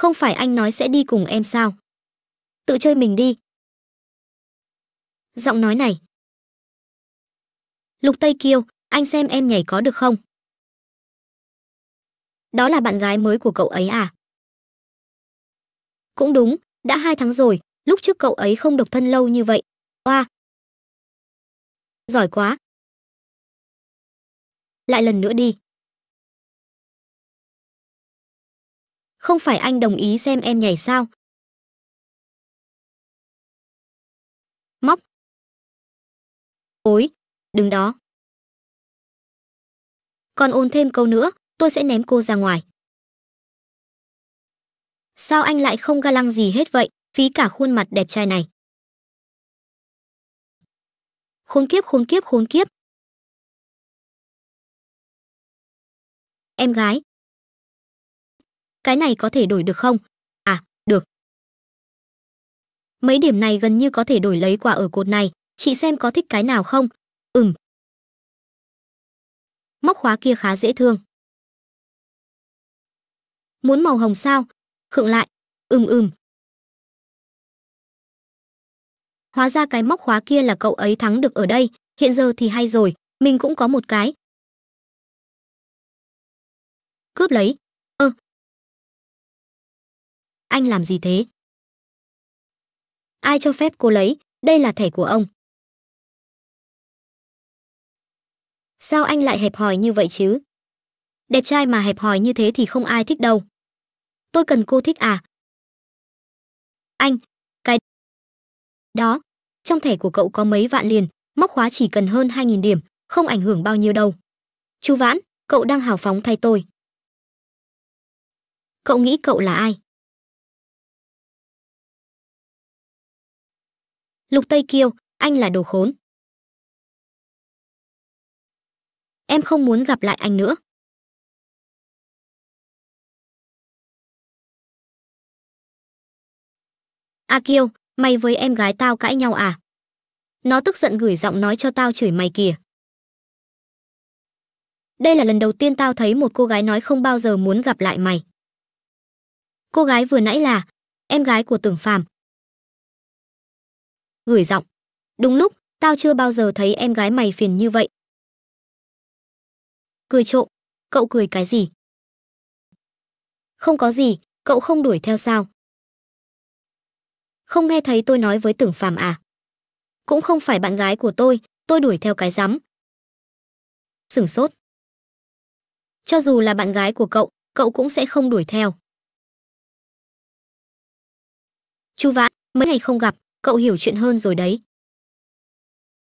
không phải anh nói sẽ đi cùng em sao? Tự chơi mình đi. Giọng nói này. Lục Tây Kiêu, anh xem em nhảy có được không? Đó là bạn gái mới của cậu ấy à? Cũng đúng, đã hai tháng rồi, lúc trước cậu ấy không độc thân lâu như vậy. Oa! Giỏi quá! Lại lần nữa đi. không phải anh đồng ý xem em nhảy sao móc ối đứng đó còn ôn thêm câu nữa tôi sẽ ném cô ra ngoài sao anh lại không ga lăng gì hết vậy phí cả khuôn mặt đẹp trai này khốn kiếp khốn kiếp khốn kiếp em gái cái này có thể đổi được không à được mấy điểm này gần như có thể đổi lấy quà ở cột này chị xem có thích cái nào không ừm móc khóa kia khá dễ thương muốn màu hồng sao khựng lại ừm ừm hóa ra cái móc khóa kia là cậu ấy thắng được ở đây hiện giờ thì hay rồi mình cũng có một cái cướp lấy anh làm gì thế? Ai cho phép cô lấy, đây là thẻ của ông. Sao anh lại hẹp hòi như vậy chứ? Đẹp trai mà hẹp hòi như thế thì không ai thích đâu. Tôi cần cô thích à? Anh, cái... Đó, trong thẻ của cậu có mấy vạn liền, móc khóa chỉ cần hơn 2.000 điểm, không ảnh hưởng bao nhiêu đâu. Chú Vãn, cậu đang hào phóng thay tôi. Cậu nghĩ cậu là ai? Lục Tây Kiêu, anh là đồ khốn. Em không muốn gặp lại anh nữa. A à Kiêu, mày với em gái tao cãi nhau à? Nó tức giận gửi giọng nói cho tao chửi mày kìa. Đây là lần đầu tiên tao thấy một cô gái nói không bao giờ muốn gặp lại mày. Cô gái vừa nãy là em gái của Tưởng Phàm, gửi giọng đúng lúc tao chưa bao giờ thấy em gái mày phiền như vậy cười trộm cậu cười cái gì không có gì cậu không đuổi theo sao không nghe thấy tôi nói với tưởng phàm à cũng không phải bạn gái của tôi tôi đuổi theo cái rắm sửng sốt cho dù là bạn gái của cậu cậu cũng sẽ không đuổi theo chú vã mấy ngày không gặp cậu hiểu chuyện hơn rồi đấy